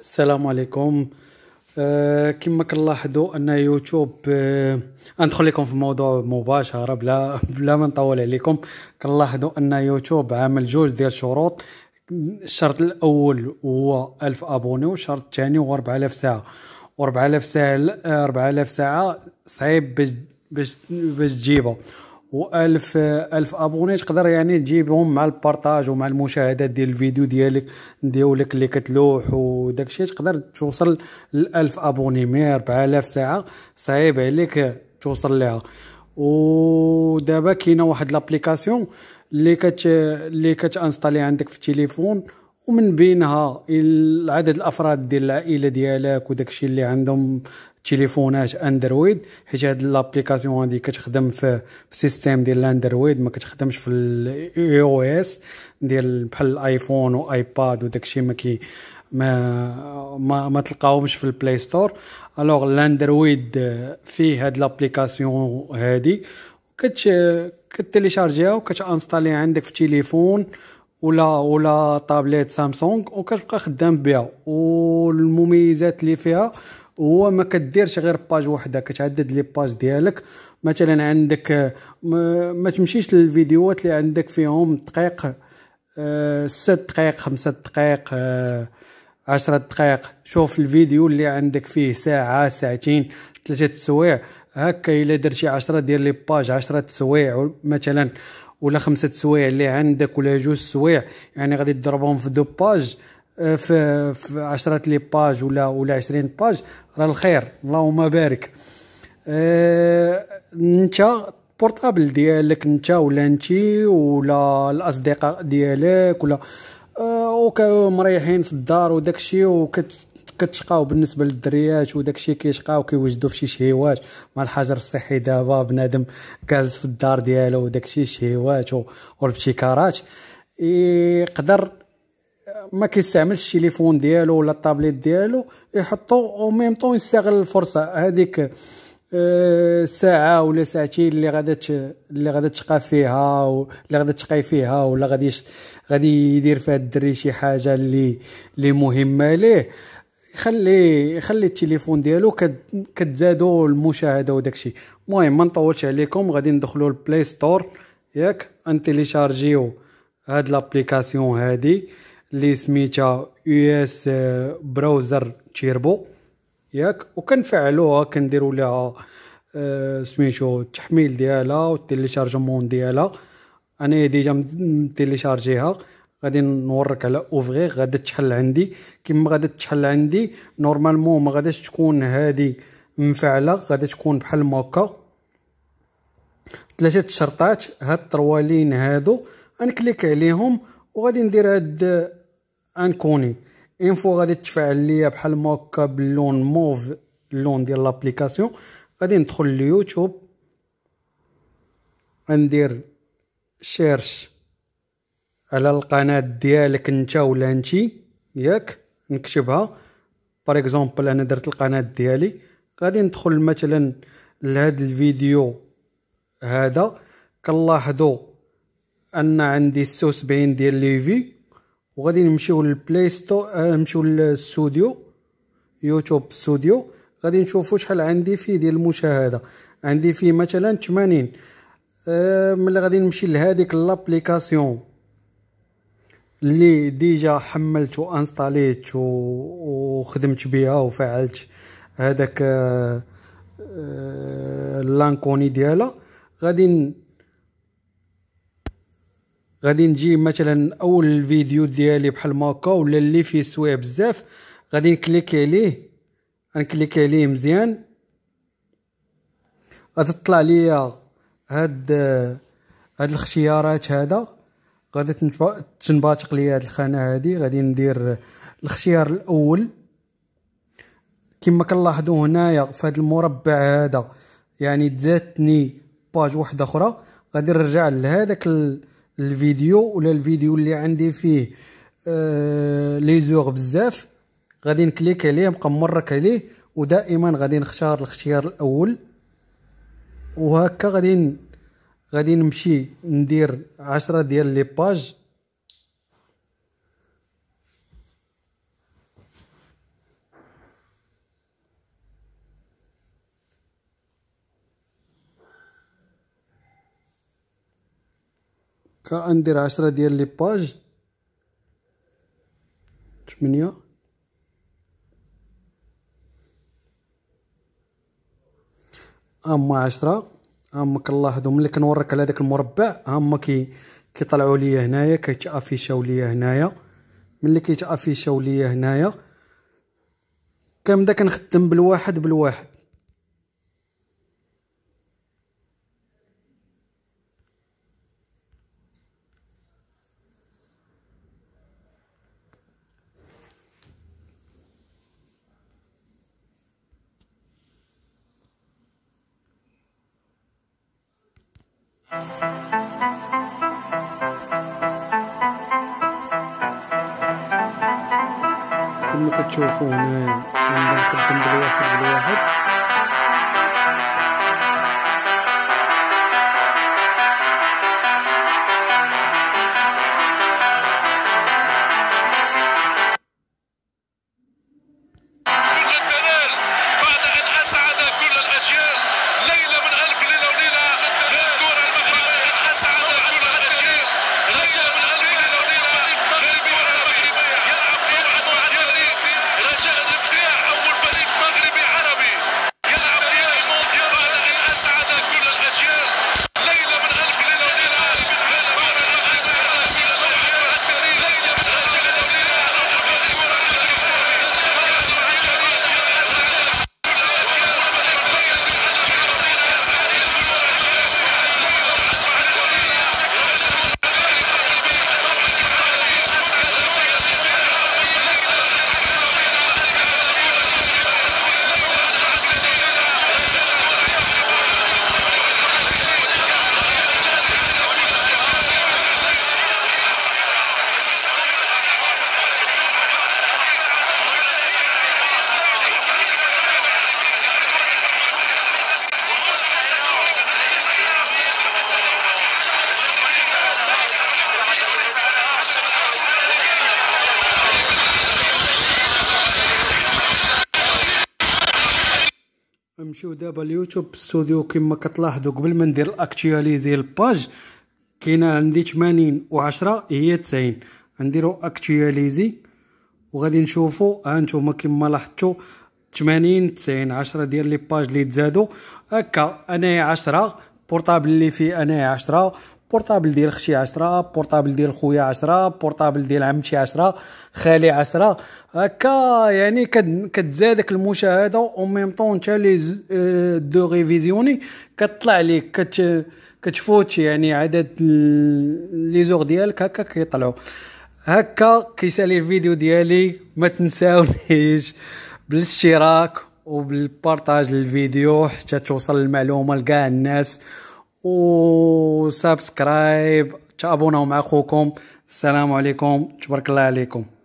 السلام عليكم أه كما كنلاحظوا ان يوتيوب أه ندخل لكم في موضوع مباشره بلا بلا ما نطول عليكم كنلاحظوا ان يوتيوب عامل جوج ديال الشروط الشرط الاول هو 1000 ابوني والشرط الثاني هو 4000 ساعه 4000 ساعه 4000 آه، ساعه صعيب باش باش تجيبها و1000 1000 ابوني تقدر يعني تجيبهم مع البارطاج ومع المشاهدات ديال الفيديو ديالك ديالك اللي كتلوح وداك الشيء تقدر توصل ل 1000 ابوني مي 4000 ساعه صعيب عليك توصل لها ودابا كاينه واحد لابليكاسيون اللي كت اللي كتانستالي عندك في التليفون ومن بينها عدد الافراد ديال العائله ديالك وداكشي اللي عندهم تليفونات اندرويد حيت هاد لابليكاسيون هادي كتخدم في في سيستيم ديال الاندرويد ما كتخدمش في الاي او اس ديال بحال الايفون وايباد وداكشي ما كي ما ما, ما تلقاهمش في البلاي ستور الوغ الاندرويد فيه هاد لابليكاسيون هادي كت كتليشارجيها وكتانستاليها عندك في تليفون ولا ولا طابليت سامسونج وكتبقى خدام بها والمميزات اللي فيها ما كديرش غير باج وحده كتعدد لي باج ديالك مثلا عندك ما تمشيش للفيديوهات اللي عندك فيهم دقيق آه، ست دقائق 5 دقائق 10 آه، دقائق شوف الفيديو اللي عندك فيه ساعة ساعتين ثلاثة سوايع هكا الا درتي 10 ديال لي باج 10 سوايع مثلا ولا خمسة سوايع اللي عندك ولا جوج سوايع يعني غادي تضربهم في دو باج آه، في, في 10 لي باج ولا ولا 20 باج راه الخير اللهم بارك انت آه، بورتابل ديالك انت ولا انت ولا الاصدقاء ديالك ولا آه، وكاو مريحين في الدار وداكشي وكتشقاو بالنسبه للدريات وداكشي كيشقاو كيوجدوا في شي شهيوات مع الحجر الصحي دابا بنادم جالس في الدار ديالو وداكشي الشهيوات والابتكارات يقدر ما كيستعملش التليفون ديالو ولا الطابليت ديالو يحطو او ميم طون يستغل الفرصه هذيك آه، ساعه ولا ساعتين اللي غادا اللي غادا تشقى فيها اللي غادا تشقي فيها ولا غادي غادي يدير فيها الدري شي حاجه اللي اللي مهمه ليه يخلي يخلي التليفون ديالو كتزادو المشاهده وداكشي المهم ما نطولش عليكم غادي ندخلوا البلاي ستور ياك انتيليشارجيو هاد لابليكاسيون هادي اللي سميتها يو اس براوزر تشيربو ياك وكنفعلوها كنديروا لها آه، سميتو التحميل ديالها والتيليشارجمون ديالها انا ديجا تيليشارجيها غادي نورك على اوفغي غادي تشحل عندي كيما غادي تشحل عندي نورمالمون ما غاديش تكون هادي مفعله غادي تكون بحال هكا ثلاثه الشرطات هاد الطروالين هادو غنكليك عليهم وغادي ندير هاد انكوني انفو غادي تفعل ليا بحال موكا باللون موف اللون ديال لابليكاسيون غادي ندخل ليوتيوب غندير شيرش على القناه ديالك انت ولا انتي ياك نكتبها باغ اكزومبل انا درت القناه ديالي غادي ندخل مثلا لهاد الفيديو هذا كنلاحظو ان عندي سبعين ديال ليفي وغادي نمشيو للبلاي آه، ستور نمشيو للستوديو يوتيوب ستوديو غادي نشوفو شحال عندي فيه ديال المشاهده عندي فيه مثلا تمانين آه، ملي غادي نمشي لهاديك لابليكاسيون لي ديجا حملت وانستاليت وخدمت بها وفعلت هذاك فعلت هداك آه، لانكوني ديالها غادي غادي نجي مثلا اول فيديو ديالي بحال هكا ولا اللي فيه سوايع بزاف غادي نكليك عليه غنكليك عليه مزيان غادي تطلع ليا هاد هاد الخيارات هذا غادي تنباتق ليا هاد الخانه هادي غادي ندير الاختيار الاول كما كنلاحظوا هنايا في هاد المربع هذا يعني تزاتني باج واحده اخرى غادي نرجع لهذاك ال... الفيديو ولا الفيديو اللي عندي فيه آه، لي زوغ بزاف غادي نكليك عليه نبقى مرك عليه ودائما غادي نختار الاختيار الاول وهكا غادي غادي نمشي ندير عشرة ديال لي باج كندير عشرة ديال لي باج تمنية هما عشرة هما كنلاحظو ملي كنورك على داك المربع هما كي كيطلعو ليا هنايا كيتافيشاو ليا هنايا ملي كيتافيشاو ليا هنايا كنبدا كنخدم بالواحد بالواحد كما كتشوفوا هنايا يعني نبدا نخدم بالواحد بالواحد نمشيو دابا اليوتيوب ستوديو كما كتلاحظوا قبل ما ندير الاكتواليزي الباج كاينه عندي 80 و10 هي 90 غنديرو اكتواليزي وغادي نشوفوا ها نتوما كما لاحظتوا 80 90 10 ديال لي باج اللي تزادوا هكا انايا 10 بورطابل اللي فيه انايا 10 بورطابل ديال اختي 10 بورطابل ديال خويا 10 بورطابل ديال عمتي 10 خالي 10 هكا يعني كتزادك المشاهده او ميم طون انت لي آه، دو ريفيزيوني كطلع لك كت كتفوت يعني عدد لي زور ديالك هكا كيطلعوا هكا كيسالي الفيديو ديالي ما تنساونيش بالاشتراك وبالبارطاج للفيديو حتى توصل المعلومه لكاع الناس وسبسكرايب تابوناو مع خوكم السلام عليكم تبارك الله عليكم